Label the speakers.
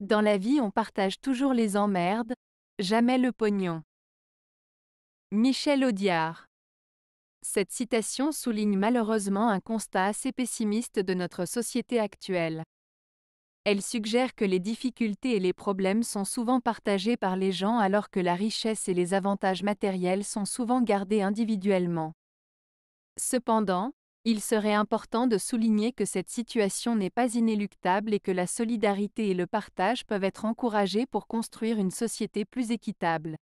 Speaker 1: Dans la vie on partage toujours les emmerdes, jamais le pognon. Michel Audiard cette citation souligne malheureusement un constat assez pessimiste de notre société actuelle. Elle suggère que les difficultés et les problèmes sont souvent partagés par les gens alors que la richesse et les avantages matériels sont souvent gardés individuellement. Cependant, il serait important de souligner que cette situation n'est pas inéluctable et que la solidarité et le partage peuvent être encouragés pour construire une société plus équitable.